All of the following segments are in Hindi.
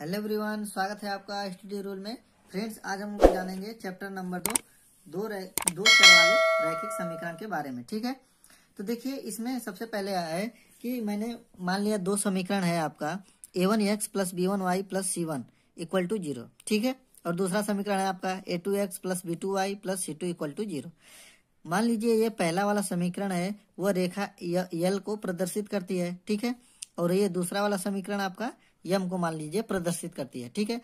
हेलो एवरीवन स्वागत है आपका स्टडी रूल में फ्रेंड्स आज हम जानेंगे चैप्टर नंबर दो दो रै, दो चर वाले रैखिक समीकरण के बारे में ठीक है तो देखिए इसमें सबसे पहले आया है कि मैंने मान लिया दो समीकरण है आपका A one X plus B one Y plus C one equal to zero ठीक है और दूसरा समीकरण है आपका A two X plus B two Y plus C two equal to zero मान लीजिए ये पहला वाला समीकरण है वह रेखा यल को प्रदर्शित करती है ठीक है और ये दूसरा वाला समीकरण आपका यम को मान लीजिए प्रदर्शित करती है ठीक है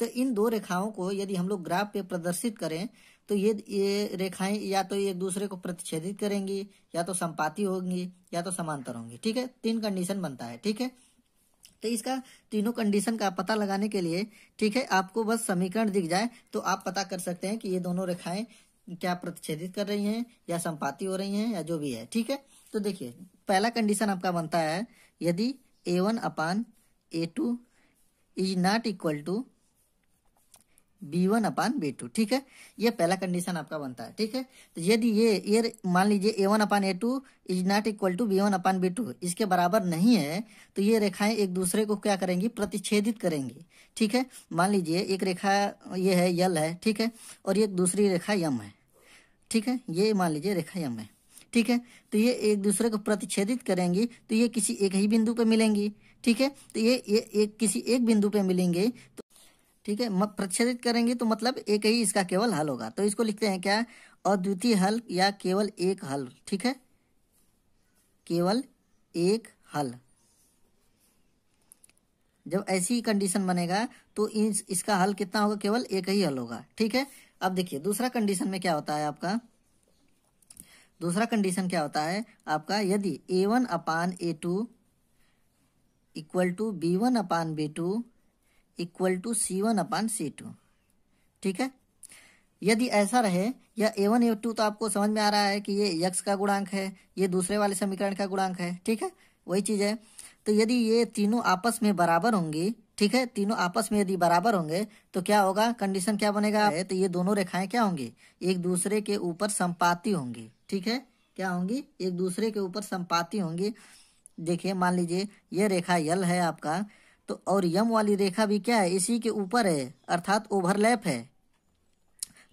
तो इन दो रेखाओं को यदि हम लोग ग्राफ पे प्रदर्शित करें तो ये ये रेखाएं या तो एक दूसरे को प्रतिच्छेदित करेंगी या तो संपाती होंगी या तो समांतर होंगी ठीक है तीन कंडीशन बनता है ठीक है तो इसका तीनों कंडीशन का पता लगाने के लिए ठीक है आपको बस समीकरण दिख जाए तो आप पता कर सकते हैं कि ये दोनों रेखाएं क्या प्रतिच्छेदित कर रही हैं या संपाति हो रही हैं या जो भी है ठीक है तो देखिए पहला कंडीशन आपका बनता है यदि A one upon A two is not equal to B one upon B two ठीक है ये पहला कंडीशन आपका बनता है ठीक है तो यदि ये ये मान लीजिए A one upon A two is not equal to B one upon B two इसके बराबर नहीं है तो ये रेखाएं एक दूसरे को क्या करेंगी प्रतिच्छेदित करेंगी ठीक है मान लीजिए एक रेखा ये है यल है ठीक है और ये दूसरी रेखा यम है ठीक है ये मान लीजिए रेखा यम है ठीक है तो ये एक दूसरे को प्रतिच्छेदित करेंगी तो ये किसी एक ही बिंदु पर मिलेंगी ठीक है तो ये ये एक किसी एक बिंदु पे मिलेंगे तो ठीक है प्रच्छेदित करेंगे तो मतलब एक ही इसका केवल हल होगा तो इसको लिखते हैं क्या अद्वितीय हल या केवल एक हल ठीक है केवल एक हल जब ऐसी कंडीशन बनेगा तो इस, इसका हल कितना होगा केवल एक ही हल होगा ठीक है अब देखिए दूसरा कंडीशन में क्या होता है आपका दूसरा कंडीशन क्या होता है आपका यदि A one upon A two equal to B one upon B two equal to C one upon C two ठीक है यदि ऐसा रहे या ए वन ए टू तो आपको समझ में आ रहा है कि ये यक्स का गुणांक है ये दूसरे वाले समीकरण का गुणांक है ठीक है वही चीज़ है तो यदि ये तीनों आपस में बराबर होंगी ठीक है तीनों आपस में यदि बराबर होंगे तो क्या होगा कंडीशन क्या बनेगा तो ये दोनों रेखाएं क्या होंगी एक दूसरे के ऊपर संपाति होंगी ठीक है क्या होंगी एक दूसरे के ऊपर संपाति होंगी देखिए मान लीजिए ये रेखा यल है आपका तो और यम वाली रेखा भी क्या है इसी के ऊपर है अर्थात ओवरलैप है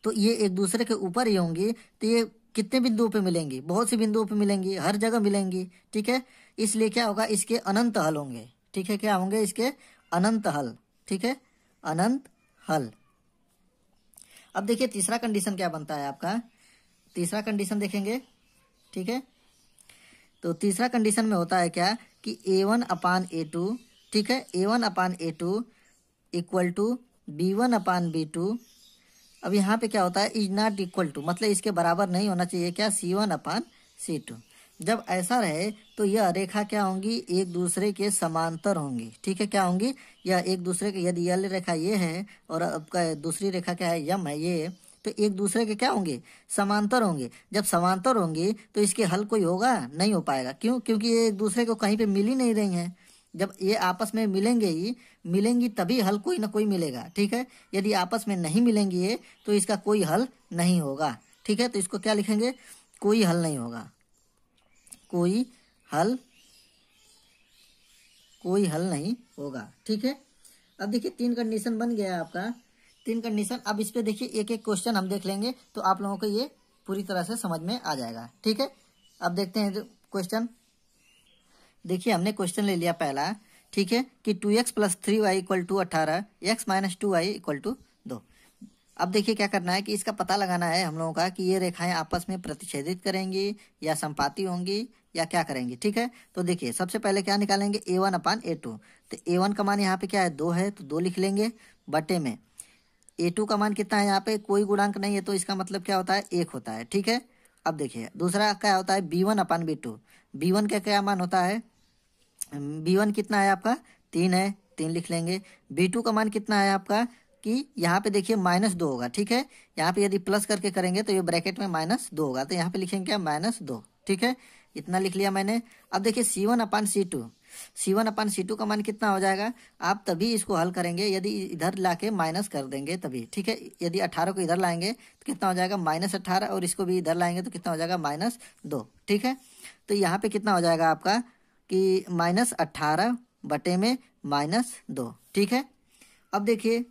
तो ये एक दूसरे के ऊपर ही होंगी तो ये कितने बिंदुओं पे मिलेंगी बहुत सी बिंदुओं पे मिलेंगी हर जगह मिलेंगी ठीक है इसलिए क्या होगा इसके अनंत हल होंगे ठीक है क्या होंगे इसके अनंत हल ठीक है अनंत हल अब देखिए तीसरा कंडीशन क्या बनता है आपका तीसरा कंडीशन देखेंगे ठीक है तो तीसरा कंडीशन में होता है क्या कि A one upon A two ठीक है A one upon A two equal to B one upon B two अब यहाँ पे क्या होता है इज नॉट इक्वल टू मतलब इसके बराबर नहीं होना चाहिए क्या सी वन अपान सी टू जब ऐसा रहे तो यह रेखा क्या होंगी एक दूसरे के समांतर होंगी ठीक है क्या होंगी यह एक दूसरे के यदि यल रेखा ये है और आपका दूसरी रेखा क्या है यम है ये तो एक दूसरे के क्या होंगे समांतर होंगे जब समांतर होंगे तो इसके हल कोई होगा नहीं हो पाएगा क्यों क्योंकि ये एक दूसरे को कहीं पे मिल ही नहीं रही हैं जब ये आपस में मिलेंगे ही मिलेंगी तभी हल कोई ना कोई मिलेगा ठीक है यदि आपस में नहीं मिलेंगी ये तो इसका कोई हल नहीं होगा ठीक है तो इसको क्या लिखेंगे कोई हल नहीं होगा कोई हल कोई हल नहीं होगा ठीक है अब देखिए तीन कंडीशन बन गया आपका तीन कंडीशन अब इस पे देखिए एक एक क्वेश्चन हम देख लेंगे तो आप लोगों को ये पूरी तरह से समझ में आ जाएगा ठीक है अब देखते हैं क्वेश्चन देखिए हमने क्वेश्चन ले लिया पहला ठीक है कि two X plus three Y equal to अठारह X minus two Y equal to दो अब देखिए क्या करना है कि इसका पता लगाना है हम लोगों का कि ये रेखाएं आपस में प्रतिच्छेदित करेंगी या संपाती होंगी या क्या करेंगी ठीक है तो देखिए सबसे पहले क्या निकालेंगे ए वन अपान ए टू तो ए वन का मान यहाँ पे क्या है दो है तो दो लिख लेंगे बटे में ए टू का मान कितना है यहाँ पे कोई गुणांक नहीं है तो इसका मतलब क्या होता है एक होता है ठीक है अब देखिए दूसरा क्या होता है B one upon B two B one का क्या मान होता है बी वन कितना है आपका तीन है तीन लिख लेंगे बी टू का मान कितना है आपका कि यहाँ पे देखिए माइनस दो होगा ठीक है यहाँ पे यदि प्लस करके करेंगे तो ये ब्रैकेट में माइनस दो होगा तो यहाँ पे लिखेंगे क्या माइनस दो ठीक है इतना लिख लिया मैंने अब देखिए C one upon C two C one upon C two का मान कितना हो जाएगा आप तभी इसको हल करेंगे यदि इधर ला के माइनस कर देंगे तभी ठीक है यदि अठारह को इधर लाएंगे तो कितना हो जाएगा माइनस अट्ठारह और इसको भी इधर लाएंगे तो कितना हो जाएगा माइनस दो ठीक है तो यहाँ पे कितना हो जाएगा आपका कि माइनस अट्ठारह बटे में माइनस दो ठीक है अब देखिए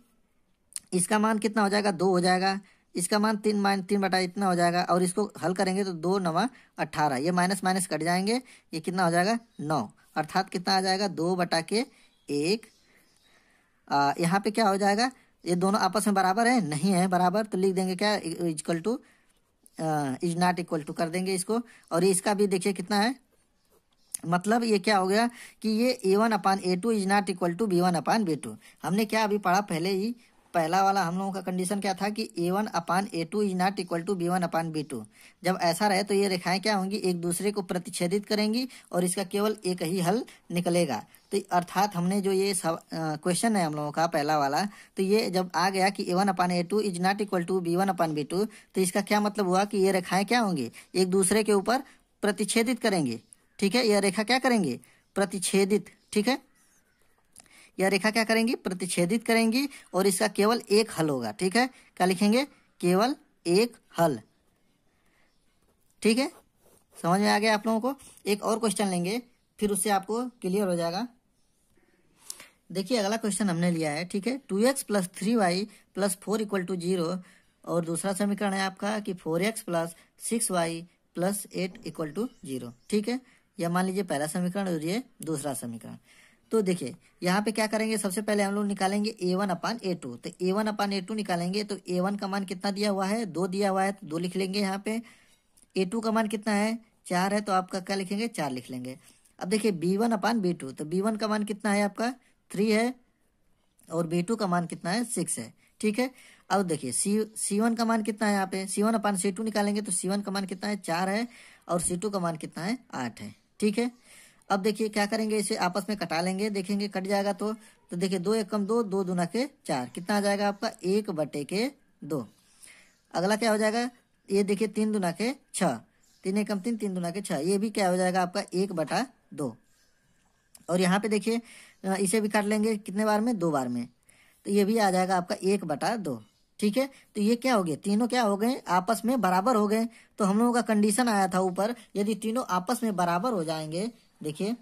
इसका मान कितना हो जाएगा दो हो जाएगा इसका मान तीन माइन तीन बटा इतना हो जाएगा और इसको हल करेंगे तो दो नवा अट्ठारह ये माइनस माइनस कट जाएंगे ये कितना हो जाएगा नौ अर्थात कितना आ जाएगा दो बटा के एक यहाँ पे क्या हो जाएगा ये दोनों आपस में बराबर है नहीं है बराबर तो लिख देंगे क्या equal to is not equal to कर देंगे इसको और ये इसका भी देखिए कितना है मतलब ये क्या हो गया कि ये A one upon A two is not equal to B one upon B two हमने क्या अभी पढ़ा पहले ही पहला वाला हम लोगों का कंडीशन क्या था कि A one upon A two is not equal to B one upon B two जब ऐसा रहे तो ये रेखाएं क्या होंगी एक दूसरे को प्रतिच्छेदित करेंगी और इसका केवल एक ही हल निकलेगा तो अर्थात हमने जो ये सब क्वेश्चन है हम लोगों का पहला वाला तो ये जब आ गया कि A one upon A two is not equal to B one upon B two तो इसका क्या मतलब हुआ कि ये रेखाएं क्या होंगी एक दूसरे के ऊपर प्रतिच्छेदित करेंगे ठीक है यह रेखा क्या करेंगे प्रतिच्छेदित ठीक है यह रेखा क्या करेंगी प्रतिच्छेदित करेंगी और इसका केवल एक हल होगा ठीक है क्या लिखेंगे केवल एक हल ठीक है समझ में आ गया आप लोगों को एक और क्वेश्चन लेंगे फिर उससे आपको क्लियर हो जाएगा देखिए अगला क्वेश्चन हमने लिया है ठीक है two X plus three Y plus four equal to zero और दूसरा समीकरण है आपका कि four X plus six Y plus eight equal to zero ठीक है यह मान लीजिए पहला समीकरण और ये दूसरा समीकरण तो देखिए यहाँ पे क्या करेंगे सबसे पहले हम लोग निकालेंगे ए वन अपान ए टू तो ए वन अपान ए टू निकालेंगे तो ए वन का मान कितना दिया हुआ है दो दिया हुआ है तो दो लिख लेंगे यहाँ पे ए टू का मान कितना है चार है तो आपका क्या लिखेंगे चार लिख लेंगे अब देखिए B one upon B two तो बी वन का मान कितना है आपका थ्री है और बी टू का मान कितना है सिक्स है ठीक है अब देखिए सी सी वन का मान कितना है यहाँ पे सी वन अपान सी टू निकालेंगे तो सी वन का मान कितना है चार है और सी टू का मान कितना है आठ है ठीक है अब देखिए क्या करेंगे इसे आपस में कटा लेंगे देखेंगे कट जाएगा तो तो देखिए दो एक कम दो दो दुना के चार कितना आ जाएगा आपका एक बटे के दो अगला क्या हो जाएगा ये देखिए तीन दुना के छः तीन एकम तीन तीन दुना के छः ये भी क्या हो जाएगा आपका एक बटा दो और यहाँ पे देखिए इसे भी काट लेंगे कितने बार में दो बार में तो ये भी आ जाएगा आपका एक बटा दो ठीक है तो ये क्या हो गया तीनों क्या हो गए आपस में बराबर हो गए तो हम लोगों का कंडीशन आया था ऊपर यदि तीनों आपस में बराबर हो जाएंगे देखिए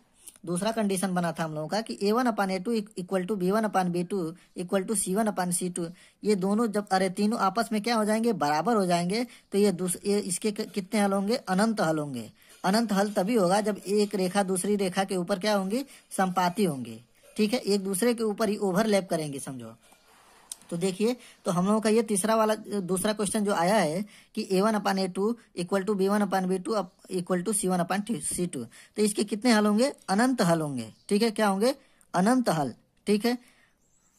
दूसरा कंडीशन बना था हम लोगों का कि A one upon A two equal to B one upon B two equal to C one upon C two ये दोनों जब अरे तीनों आपस में क्या हो जाएंगे बराबर हो जाएंगे तो ये ये इसके कितने हल होंगे अनंत हल होंगे अनंत हल तभी होगा जब एक रेखा दूसरी रेखा के ऊपर क्या होंगी संपाति होंगे ठीक है एक दूसरे के ऊपर ही ओवरलैप करेंगे समझो तो देखिए तो हम लोगों का ये तीसरा वाला दूसरा क्वेश्चन जो आया है कि A one upon A two equal to B one upon B two equal to C one upon C two तो इसके कितने हल होंगे अनंत हल होंगे ठीक है क्या होंगे अनंत हल ठीक है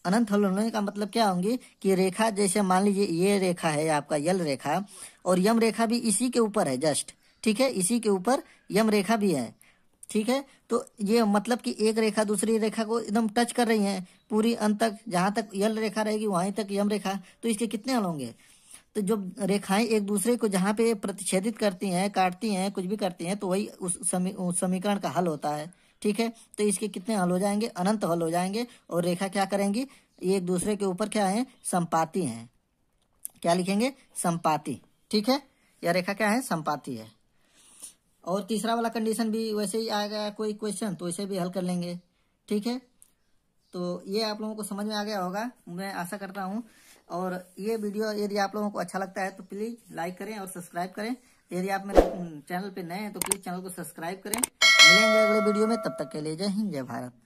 अनंत हल होने का मतलब क्या होंगे कि रेखा जैसे मान लीजिए ये रेखा है आपका यल रेखा और यम रेखा भी इसी के ऊपर है जस्ट ठीक है इसी के ऊपर यम रेखा भी है ठीक है तो ये मतलब कि एक रेखा दूसरी रेखा को एकदम टच कर रही है पूरी अंत तक जहाँ तक यल रेखा रहेगी वहीं तक यम रेखा तो इसके कितने हल होंगे तो जब रेखाएं एक दूसरे को जहाँ पे प्रतिच्छेदित करती हैं काटती हैं कुछ भी करती हैं तो वही उस समीकरण का हल होता है ठीक है तो इसके कितने हल हो जाएंगे अनंत हल हो जाएंगे और रेखा क्या करेंगी ये एक दूसरे के ऊपर क्या है संपाति है क्या लिखेंगे संपाति ठीक है यह रेखा क्या है संपाति है और तीसरा वाला कंडीशन भी वैसे ही आएगा कोई क्वेश्चन तो इसे भी हल कर लेंगे ठीक है तो ये आप लोगों को समझ में आ गया होगा मैं आशा करता हूँ और ये वीडियो यदि आप लोगों को अच्छा लगता है तो प्लीज़ लाइक करें और सब्सक्राइब करें यदि आप मेरे चैनल पे नए हैं तो प्लीज़ चैनल को सब्सक्राइब करें मिलेंगे अगले वीडियो में तब तक के लिए जय हिंद जय भारत